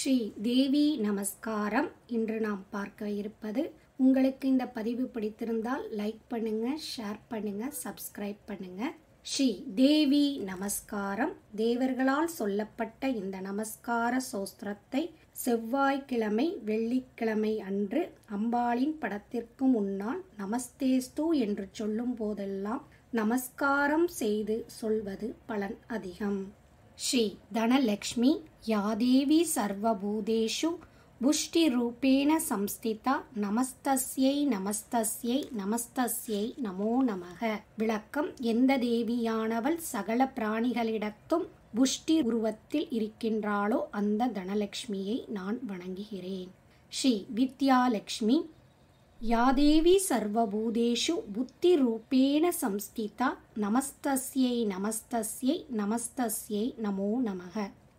ஸ்ரீ தேவி நமஸ்காரம் இன்று நாம் பார்க்க இருப்பது உங்களுக்கு இந்த பதிவு பிடித்திருந்தால் லைக் பண்ணுங்க ஷேர் பண்ணுங்க சப்ஸ்கிரைப் பண்ணுங்க ஸ்ரீ தேவி நமஸ்காரம் தேவர்களால் சொல்லப்பட்ட இந்த நமஸ்கார சோஸ்திரத்தை செவ்வாய்க்கிழமை வெள்ளிக்கிழமை அன்று அம்பாளின் படத்திற்கு முன்னால் நமஸ்தேஸ்து என்று சொல்லும் போதெல்லாம் நமஸ்காரம் செய்து சொல்வது பலன் அதிகம் ஸ்ரீ தனலக்ஷ்மி யாதேவி சர்வபூதேஷு புஷ்டி ரூபேண சம்ஸ்திதா நமஸ்தஸ்யை நமஸ்தஸ்யை நமஸ்தஸ்யை நமோ நமக விளக்கம் எந்த தேவியானவள் சகல பிராணிகளிடத்தும் புஷ்டி உருவத்தில் இருக்கின்றாளோ அந்த தனலக்ஷ்மியை நான் வணங்குகிறேன் ஸ்ரீ வித்யாலக்ஷ்மி யாதேவி சர்வபூதேஷு புத்தி ரூபேண சம்ஸ்திதா நமஸ்தஸ்யை நமஸ்தஸ்யை நமஸ்தஸ்யை நமோ நமக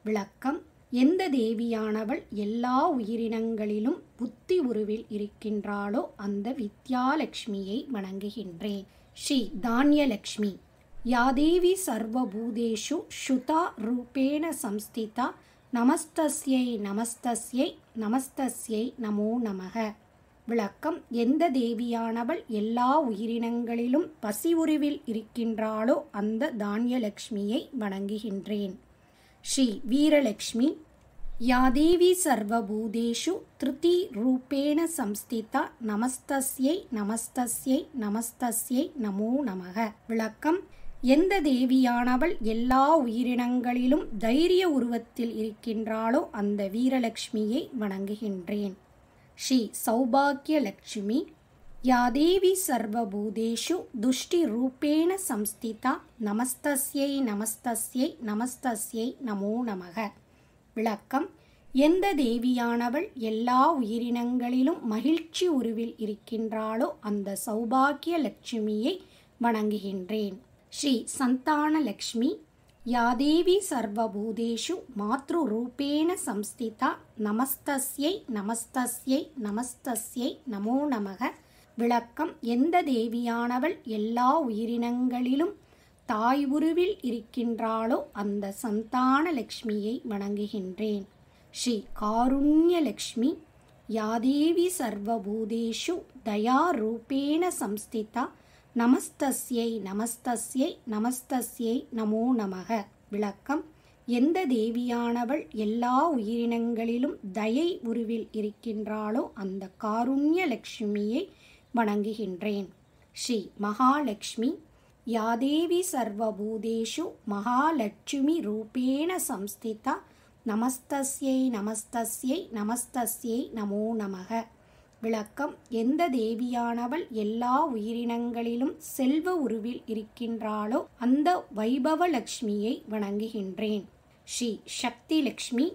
விளக்கம் எந்த தேவியானவள் எல்லா உயிரினங்களிலும் புத்தி உருவில் இருக்கின்றாளோ அந்த வித்யாலட்சுமியை வணங்குகின்றேன் ஸ்ரீ தானியலக்ஷ்மி யாதேவி சர்வபூதேஷு ஷுதா ரூபேண சம்ஸ்திதா நமஸ்தஸ்யை நமஸ்தஸ்யை நமஸ்தஸ்யை நமோ நமக விளக்கம் எந்த தேவியானவள் எல்லா உயிரினங்களிலும் பசி உருவில் இருக்கின்றாளோ அந்த தானியலக்ஷ்மியை வணங்குகின்றேன் ஸ்ரீ வீரலக்ஷ்மி யாதேவி சர்வபூதேஷு திருதி ரூபேண சம்ஸ்திதா நமஸ்தஸ்யை நமஸ்தஸ்யை நமஸ்தஸ்யை நமோ நமக விளக்கம் எந்த தேவியானவள் எல்லா உயிரினங்களிலும் தைரிய உருவத்தில் இருக்கின்றாளோ அந்த வீரலக்ஷ்மியை வணங்குகின்றேன் ஸ்ரீ சௌபாகியலட்சுமி யாதேவி சர்வபூதேஷு துஷ்டி ரூபேண சம்ஸ்திதா நமஸ்தஸ்யை நமஸ்தஸ்யை நமஸ்தஸ்யை நமோ நமக விளக்கம் எந்த தேவியானவள் எல்லா உயிரினங்களிலும் மகிழ்ச்சி உருவில் இருக்கின்றாளோ அந்த சௌபாகிய லட்சுமியை வணங்குகின்றேன் ஸ்ரீ சந்தான லக்ஷ்மி யாதேவி சர்வபூதேஷு மாத்ரு ரூபேண சம்ஸ்திதா நமஸ்தஸ்யை நமஸ்தஸ்யை நமஸ்தஸ்யை நமோ நமக விளக்கம் எந்த தேவியானவள் எல்லா உயிரினங்களிலும் தாய் உருவில் இருக்கின்றாளோ அந்த சந்தான லக்ஷ்மியை வணங்குகின்றேன் ஸ்ரீ காருண்யலக்ஷ்மி யாதேவி சர்வபூதேஷு தயாரூபேண சம்ஸ்திதா நமஸ்தஸ்யை நமஸ்தஸ்யை நமஸ்தஸ்யை நமோ நமக விளக்கம் எந்த தேவியானவள் எல்லா உயிரினங்களிலும் தயை உருவில் இருக்கின்றாளோ அந்த காருண்ய லக்ஷ்மியை வணங்குகின்றேன் ஸ்ரீ மகாலட்சுமி யாதேவி சர்வபூதேஷு மகாலட்சுமி ரூபேண சம்ஸ்திதா நமஸ்தஸ்யை நமஸ்தஸ்யை நமஸ்தஸ்யை நமோ நமக விளக்கம் எந்த தேவியானவள் எல்லா உயிரினங்களிலும் செல்வ உருவில் இருக்கின்றாளோ அந்த வைபவ லக்ஷ்மியை வணங்குகின்றேன் ஸ்ரீ சக்தி லக்ஷ்மி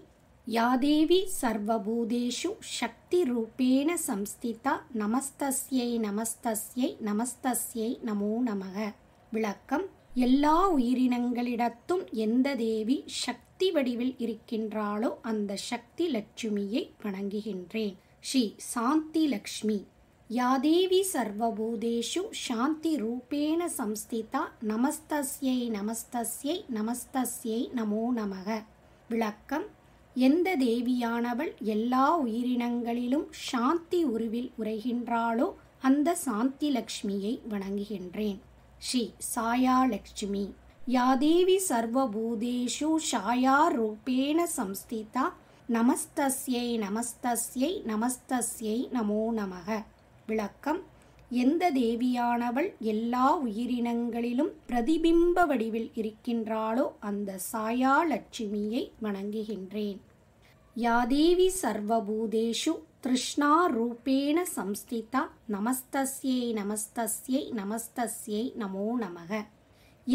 யாதேவி சர்வபூதேஷு சக்தி ரூபேண சம்ஸ்திதா நமஸ்தஸ்யை நமஸ்தஸ்யை நமஸ்தஸ்யை நமோ நமக விளக்கம் எல்லா உயிரினங்களிடத்தும் எந்த தேவி சக்தி வடிவில் இருக்கின்றாளோ அந்த சக்தி லட்சுமியை வணங்குகின்றேன் ஸ்ரீ சாந்தி லக்ஷ்மி யாதேவி சர்வபூதேஷு சாந்தி ரூபேண சம்ஸ்திதா நமஸ்தஸ்யை நமஸ்தஸ்யை நமஸ்தஸ்யை நமோ நமக விளக்கம் எந்த தேவியானவள் எல்லா உயிரினங்களிலும் சாந்தி உருவில் உரைகின்றாளோ அந்த சாந்தி லக்ஷ்மியை வணங்குகின்றேன் ஸ்ரீ சாயா லக்ஷ்மி யாதேவி சர்வபூதேஷு சாயா ரூபேண சம்ஸ்திதா நமஸ்தஸ்யை நமஸ்தஸ்யை நமஸ்தஸ்யை நமோ நமக விளக்கம் எந்த தேவியானவள் எல்லா உயிரினங்களிலும் பிரதிபிம்ப வடிவில் இருக்கின்றாளோ அந்த சாயா லட்சுமியை வணங்குகின்றேன் யாதேவி சர்வபூதேஷு திருஷ்ணா ரூபேண சம்ஸ்திதா நமஸ்தஸ்யை நமஸ்தஸ்யை நமஸ்தஸ்யை நமோ நமக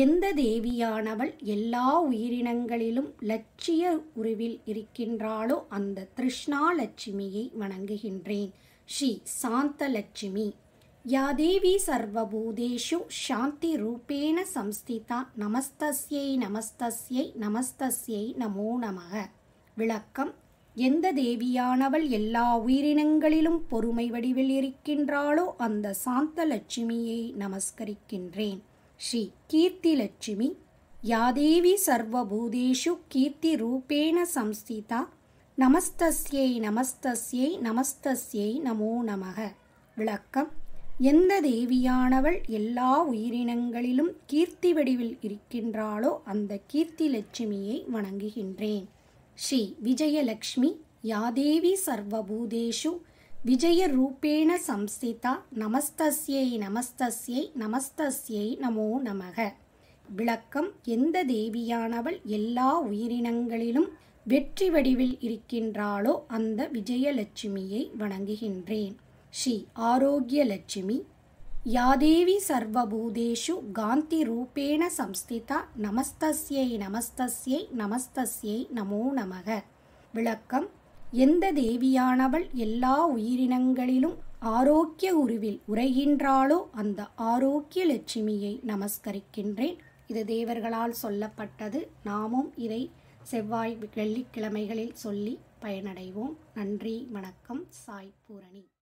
எந்த தேவியானவள் எல்லா உயிரினங்களிலும் லட்சிய உருவில் இருக்கின்றாளோ அந்த திருஷ்ணா லட்சுமியை வணங்குகின்றேன் ஸ்ரீ சாந்த லட்சுமி யா தேவி சர்வபூதேஷு சாந்தி ரூபேண சம்ஸ்திதா நமஸ்தஸ்யை நமஸ்தஸ்யை நமஸ்தஸ்யை நமோ நமக விளக்கம் எந்த தேவியானவள் எல்லா உயிரினங்களிலும் பொறுமை வடிவில் இருக்கின்றாளோ அந்த சாந்த லட்சுமியை நமஸ்கரிக்கின்றேன் ஸ்ரீ கீர்த்திலட்சுமி யாதேவி சர்வபூதேஷு கீர்த்தி ரூபேண சம்ஸ்திதா நமஸ்தஸ்யை நமஸ்தஸ்யை நமஸ்தஸ்யை நமோ நமக விளக்கம் எந்த தேவியானவள் எல்லா உயிரினங்களிலும் கீர்த்தி வடிவில் இருக்கின்றாளோ அந்த கீர்த்தி லட்சுமியை வணங்குகின்றேன் ஸ்ரீ விஜயலக்ஷ்மி யாதேவி சர்வபூதேஷு விஜயரூபேண சம்ஸ்திதா நமஸ்தஸ்யை நமஸ்தஸ்யை நமஸ்தஸ்யை நமோ நமக விளக்கம் எந்த தேவியானவள் எல்லா உயிரினங்களிலும் வெற்றி வடிவில் இருக்கின்றாளோ அந்த விஜயலட்சுமியை வணங்குகின்றேன் ஸ்ரீ ஆரோக்கிய லட்சுமி யாதேவி சர்வபூதேஷு காந்தி ரூபேண சம்ஸ்திதா நமஸ்தஸ்யை நமஸ்தஸ்யை நமஸ்தஸ்யை நமோ நமக விளக்கம் எந்த தேவியானவள் எல்லா உயிரினங்களிலும் ஆரோக்கிய உருவில் உரைகின்றாளோ அந்த ஆரோக்கிய லட்சுமியை நமஸ்கரிக்கின்றேன் இது தேவர்களால் சொல்லப்பட்டது நாமும் இதை செவ்வாய் வெள்ளிக்கிழமைகளில் சொல்லி பயனடைவோம் நன்றி வணக்கம் சாய் பூரணி